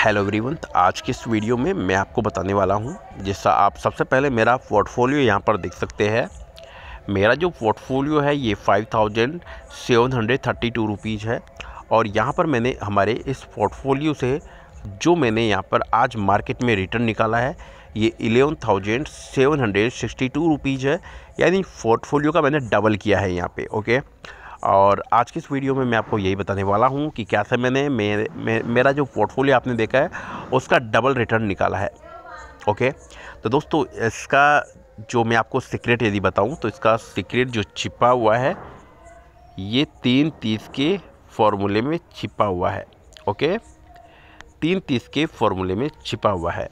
hello तो everyone आज के इस वीडियो में मैं आपको बताने वाला हूं जैसा आप सबसे पहले मेरा पोर्टफोलियो यहां पर देख सकते हैं मेरा जो पोर्टफोलियो है ये five thousand seven hundred thirty two rupees है और यहाँ पर मैंने हमारे इस पोर्टफोलियो से जो मैंने यहाँ पर आज मार्केट में रिटर्न निकाला है ये eleven thousand seven hundred sixty two rupees है यानी पोर्टफोलियो का मैंने डबल किया है यहाँ पर ओके और आज की इस वीडियो में मैं आपको यही बताने वाला हूँ कि कैसे मैंने मेरे मे, मेरा जो पोर्टफोलियो आपने देखा है उसका डबल रिटर्न निकाला है ओके तो दोस्तों इसका जो मैं आपको सीक्रेट यदि बताऊँ तो इसका सीक्रेट जो छिपा हुआ है ये तीन तीस के फॉर्मूले में छिपा हुआ है ओके तीन तीस के फॉर्मूले में छिपा हुआ है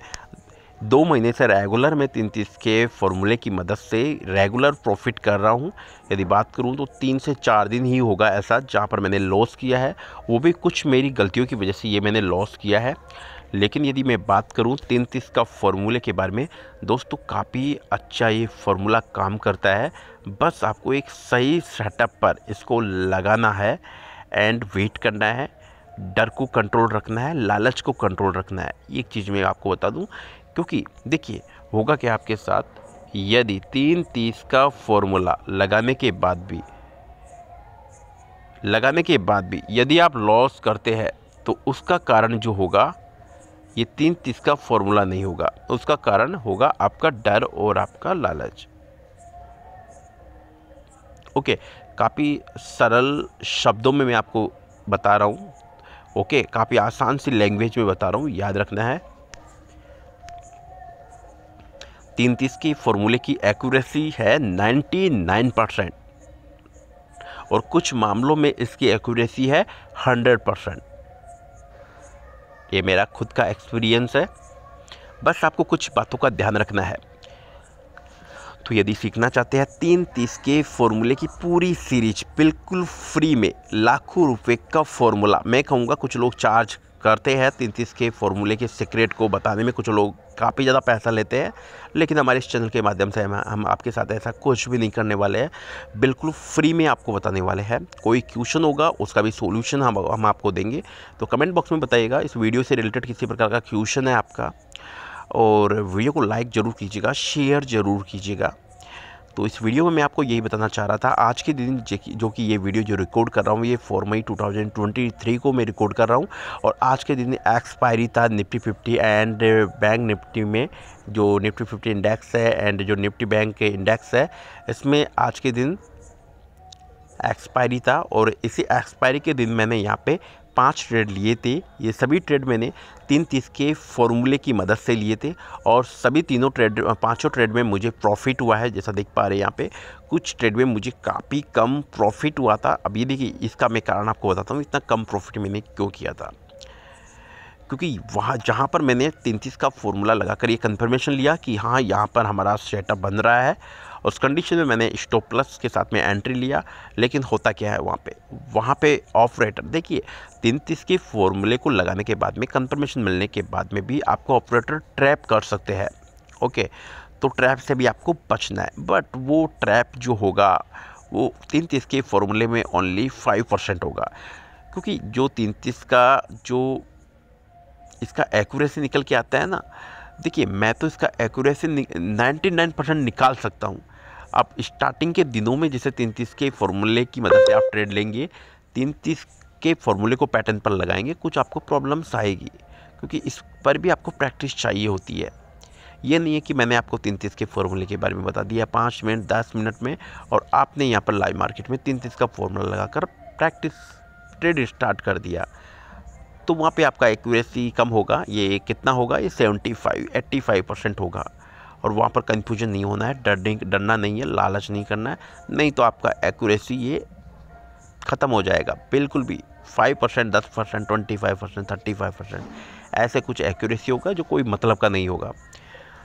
दो महीने से रेगुलर मैं तीन तीस के फॉर्मूले की मदद से रेगुलर प्रॉफिट कर रहा हूँ यदि बात करूँ तो तीन से चार दिन ही होगा ऐसा जहाँ पर मैंने लॉस किया है वो भी कुछ मेरी गलतियों की वजह से ये मैंने लॉस किया है लेकिन यदि मैं बात करूँ तीन तीस का फॉर्मूले के बारे में दोस्तों काफ़ी अच्छा ये फॉर्मूला काम करता है बस आपको एक सही सेटअप पर इसको लगाना है एंड वेट करना है डर को कंट्रोल रखना है लालच को कंट्रोल रखना है एक चीज़ मैं आपको बता दूं क्योंकि देखिए होगा क्या आपके साथ यदि तीन तीस का फॉर्मूला लगाने के बाद भी लगाने के बाद भी यदि आप लॉस करते हैं तो उसका कारण जो होगा ये तीन तीस का फॉर्मूला नहीं होगा उसका कारण होगा आपका डर और आपका लालच ओके काफ़ी सरल शब्दों में मैं आपको बता रहा हूँ ओके काफ़ी आसान सी लैंग्वेज में बता रहा हूँ याद रखना है तीन तीस की फॉर्मूले की एक्यूरेसी है 99 परसेंट और कुछ मामलों में इसकी एक्यूरेसी है 100 परसेंट ये मेरा खुद का एक्सपीरियंस है बस आपको कुछ बातों का ध्यान रखना है तो यदि सीखना चाहते हैं तीन तीस के फॉर्मूले की पूरी सीरीज बिल्कुल फ्री में लाखों रुपए का फॉर्मूला मैं कहूँगा कुछ लोग चार्ज करते हैं तैंतीस के फॉर्मूले के सीक्रेट को बताने में कुछ लोग काफ़ी ज़्यादा पैसा लेते हैं लेकिन हमारे इस चैनल के माध्यम से हम हम आपके साथ ऐसा कुछ भी नहीं करने वाले हैं बिल्कुल फ्री में आपको बताने वाले हैं कोई क्वेश्चन होगा उसका भी सोल्यूशन हम हम आपको देंगे तो कमेंट बॉक्स में बताइएगा इस वीडियो से रिलेटेड किसी प्रकार का क्वेश्चन है आपका और वीडियो को लाइक ज़रूर कीजिएगा शेयर ज़रूर कीजिएगा तो इस वीडियो में मैं आपको यही बताना चाह रहा था आज के दिन जो कि ये वीडियो जो रिकॉर्ड कर रहा हूँ ये फोर मई 2023 को मैं रिकॉर्ड कर रहा हूँ और आज के दिन एक्सपायरी था Nifty fifty and bank Nifty में जो निफ्टी फिफ्टी इंडेक्स है एंड जो निफ्टी बैंक के इंडेक्स है इसमें आज के दिन एक्सपायरी था और इसी एक्सपायरी के दिन मैंने यहाँ पे पाँच ट्रेड लिए थे ये सभी ट्रेड मैंने तीन तीस के फॉर्मूले की मदद से लिए थे और सभी तीनों ट्रेड पांचों ट्रेड में मुझे प्रॉफिट हुआ है जैसा देख पा रहे हैं यहाँ पे कुछ ट्रेड में मुझे काफ़ी कम प्रॉफिट हुआ था अब ये देखिए इसका मैं कारण आपको बताता हूँ इतना कम प्रॉफिट मैंने क्यों किया था क्योंकि वहाँ जहाँ पर मैंने तैंतीस का फॉर्मूला लगा कर ये कन्फर्मेशन लिया कि हाँ यहाँ पर हमारा सेटअप बन रहा है उस कंडीशन में मैंने स्टॉप प्लस के साथ में एंट्री लिया लेकिन होता क्या है वहाँ पे वहाँ पे ऑपरेटर देखिए तीन तीस के फॉर्मूले को लगाने के बाद में कंफर्मेशन मिलने के बाद में भी आपको ऑपरेटर ट्रैप कर सकते हैं ओके तो ट्रैप से भी आपको बचना है बट वो ट्रैप जो होगा वो तीन तीस के फॉर्मूले में ओनली फाइव परसेंट होगा क्योंकि जो तीन तीस का जो इसका एक्यूरेसी निकल के आता है ना देखिए मैं तो इसका एक्यूरेसी 99 परसेंट निकाल सकता हूँ आप स्टार्टिंग के दिनों में जैसे तीस के फॉर्मूले की मदद से आप ट्रेड लेंगे तीस के फॉर्मूले को पैटर्न पर लगाएंगे कुछ आपको प्रॉब्लम्स आएगी क्योंकि इस पर भी आपको प्रैक्टिस चाहिए होती है ये नहीं है कि मैंने आपको तीस के फॉर्मूले के बारे में बता दिया पाँच मिनट दस मिनट में और आपने यहाँ पर लाइव मार्केट में तीस का फॉर्मूला लगाकर प्रैक्टिस ट्रेड स्टार्ट कर दिया तो वहाँ पे आपका एक्यूरेसी कम होगा ये कितना होगा ये 75 85 परसेंट होगा और वहाँ पर कन्फ्यूजन नहीं होना है डरने डरना नहीं है लालच नहीं करना है नहीं तो आपका एक्यूरेसी ये ख़त्म हो जाएगा बिल्कुल भी फाइव परसेंट दस percent twenty five percent thirty five percent ऐसे कुछ एक्यूरेसी होगा जो कोई मतलब का नहीं होगा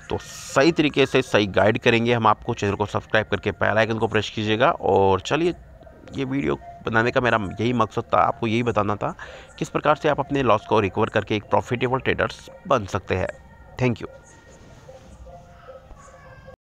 तो सही तरीके से सही गाइड करेंगे हम आपको चैनल को सब्सक्राइब करके पहला आइकन को प्रेस कीजिएगा और चलिए ये वीडियो बनाने का मेरा यही मकसद था आपको यही बताना था किस प्रकार से आप अपने लॉस को रिकवर करके एक प्रॉफिटेबल ट्रेडर्स बन सकते हैं थैंक यू